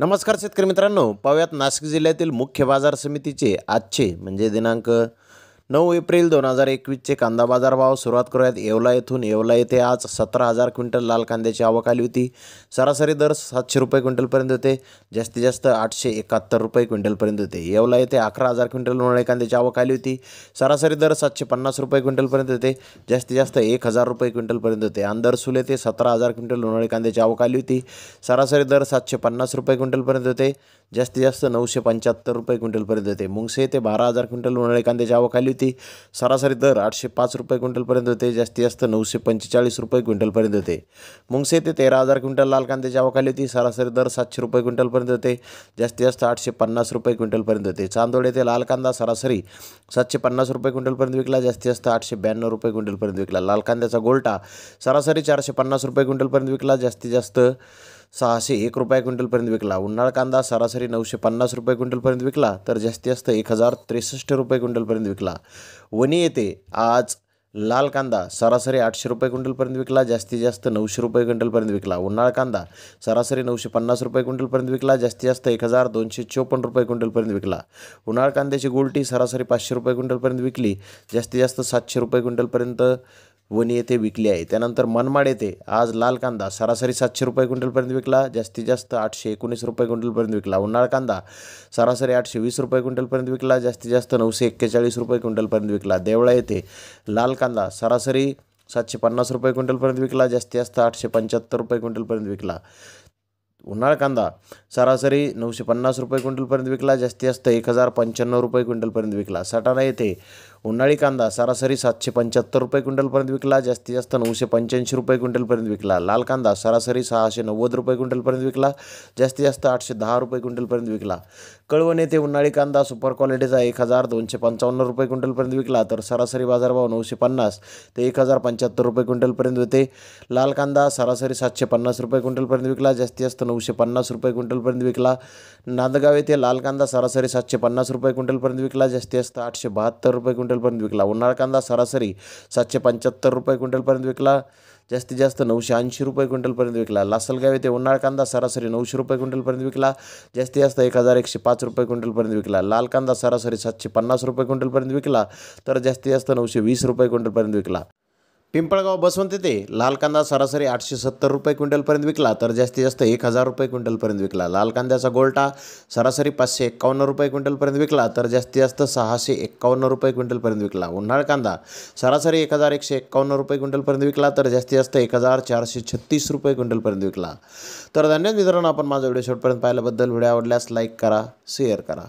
नमस्कार शेतकरी मित्रांनो पाहूयात नाशिक जिल्ह्यातील मुख्य बाजार समितीचे आजचे म्हणजे दिनांक नऊ एप्रिल दोन हजार एकवीसचे कांदा भाव सुरुवात करूयात येवला येथून येवला येथे आज सतरा हजार क्विंटल लाल कांद्याची आवक आली होती सरासरी दर सातशे रुपये क्विंटलपर्यंत होते जास्तीत जास्त आठशे एकाहत्तर रुपये क्विंटलपर्यंत होते येवला येथे अकरा हजार क्विंटल उन्हाळी कांद्याची आवक आली होती सरासरी दर सातशे पन्नास रुपये क्विंटलपर्यंत होते जास्तीत जास्त एक हजार रुपये क्विंटलपर्यंत होते आंदरसूल येथे सतरा हजार क्विंटल उन्हाळी कांद्याची आवक आली होती सरासरी दर सातशे पन्नास रुपये क्विंटलपर्यंत होते जास्तीत जास्त नऊशे पंच्याहत्तर रुपये क्विंटलपर्यंत होते मुंगसे ते बारा हजार क्विंटल उन्हाळी कांद्याची आवक आली होती सरासरी दर आठशे पाच रुपये क्विंटलपर्यंत होते जास्तीत जास्त नऊशे पंचेचाळीस रुपये क्विंटलपर्यंत होते मुंगसे ते तेरा हजार क्विंटल लाल कांद्याची आवक आली होती सरासरी दर सातशे रुपये क्विंटलपर्यंत होते जास्तीत जास्त आठशे पन्नास रुपये क्विंटलपर्यंत होते चांदोड येथे लाल कांदा सरासरी सातशे पन्नास रुपये क्विंटलपर्यंत विकला जास्तीत जास्त आठशे ब्याण्णव रुपये क्विंटलपर्यंत विकला लाल कांद्याचा गोल्टा सरासरी चारशे पन्नास रुपये क्विंटलपर्यंत विकला जास्तीत जास्त सहाशे एक रुपये क्विंटलपर्यंत विकला उन्हाळ कांदा सरासरी नऊशे पन्नास रुपये क्विंटलपर्यंत विकला तर जास्तीत जास्त एक हजार त्रेसष्ट रुपये क्विंटलपर्यंत विकला वणी येथे आज लाल कांदा सरासरी आठशे रुपये क्विंटलपर्यंत विकला जास्तीत जास्त नऊशे रुपये क्विंटलपर्यंत विकला उन्हाळ कांदा सरासरी नऊशे पन्नास रुपये क्विंटलपर्यंत विकला जास्तीत जास्त एक हजार दोनशे चोपन्न रुपये क्विंटलपर्यंत विकला उन्हाळ कांद्याची गोलटी सरासरी पाचशे रुपये क्विंटलपर्यंत विकली जास्तीत जास्त सातशे रुपये क्विंटलपर्यंत वणी येथे विकली आहे त्यानंतर मनमाड येथे आज लाल कांदा सरासरी सातशे रुपये क्विंटलपर्यंत विकला जास्तीत जास्त आठशे एकोणीस रुपये क्विंटलपर्यंत विकला उन्हाळ कांदा सरासरी आठशे वीस रुपये क्विंटलपर्यंत विकला जास्तीत जास्त नऊशे एक्केचाळीस रुपये क्विंटलपर्यंत विकला देवळा येथे लाल कांदा सरासरी सातशे पन्नास रुपये क्विंटलपर्यंत विकला जास्तीत जास्त आठशे पंच्याहत्तर रुपये क्विंटलपर्यंत विकला उन्हाळ कांदा सरासरी नऊशे पन्नास रुपये क्विंटलपर्यंत विकला जास्तीत जास्त एक हजार पंच्याण्णव रुपये क्विंटलपर्यंत विकला सटाणा येथे उन्हाळी कांदा सरासरी सातशे पंच्याहत्तर रुपये क्विंटलपर्यंत विकला जास्तीत जास्त नऊशे पंच्याऐंशी रुपये क्विंटलपर्यंत विकला लाल कांदा सरासरी सहाशे नव्वद रुपये क्विंटलपर्यंत विकला जास्तीत जास्त आठशे दहा रुपये क्विंटलपर्यंत विकला कळवण येथे उन्हाळी कांदा सुपर क्वालिटीचा एक हजार दोनशे पंचावन्न रुपये क्विंटलपर्यंत विकला तर सरासरी बाजारभाव नऊशे पन्नास ते एक हजार पंच्याहत्तर रुपये क्विंटलपर्यंत होते लाल कांदा सरासरी सातशे पन्नास रुपये क्विंटलपर्यंत विकला जास्तीत जास्त नऊशे पन्नास रुपये क्विंटलपर्यंत विकला नांदगाव येथे लाल कांदा सरासरी सातशे पन्नास रुपये क्विंटलपर्यंत विकला जास्तीत जास्त आठशे बहात्तर रुपये क्विंटल क्विंटलपर्यंत विकला उन्हाळा कांदा सरासरी सातशे पंच्याहत्तर रुपये क्विंटलपर्यंत विकला जास्तीत जास्त नऊशे ऐंशी रुपये क्विंटलपर्यंत विकला लासलगाव येथे उन्हाळा कांदा सरासरी नऊशे रुपये क्विंटलपर्यंत विकला जास्तीत जास्त एक हजार एकशे पाच रुपये क्विंटलपर्यंत विकला लाल कांदा सरासरी सातशे पन्नास रुपये क्विंटलपर्यंत विकला तर जास्तीत जास्त नऊशे वीस रुपये क्विंटलपर्यंत विकला पिंपळगाव बसवंत ते लाल कांदा सरासरी आठशे सत्तर रुपये क्विंटलपर्यंत विकला तर जास्तीत जास्त एक हजार रुपये क्विंटलपर्यंत विकला लाल कांद्याचा गोल्टा सरासरी पाचशे एकावन्न रुपये क्विंटलपर्यंत विकला तर जास्तीत जास्त सहाशे एक्कावन्न रुपये क्विंटलपर्यंत विकला उन्हाळ कांदा सरासरी एक हजार एकशे एकावन्न रुपये क्विंटलपर्यंत विकला तर जास्तीत जास्त एक हजार चारशे छत्तीस रुपये क्विंटलपर्यंत विकला तर धन्यवाद मित्रांनो आपण माझा व्हिडिओ शॉटपर्यंत पाहिल्याबद्दल व्हिडिओ आवडल्यास लाईक करा शेअर करा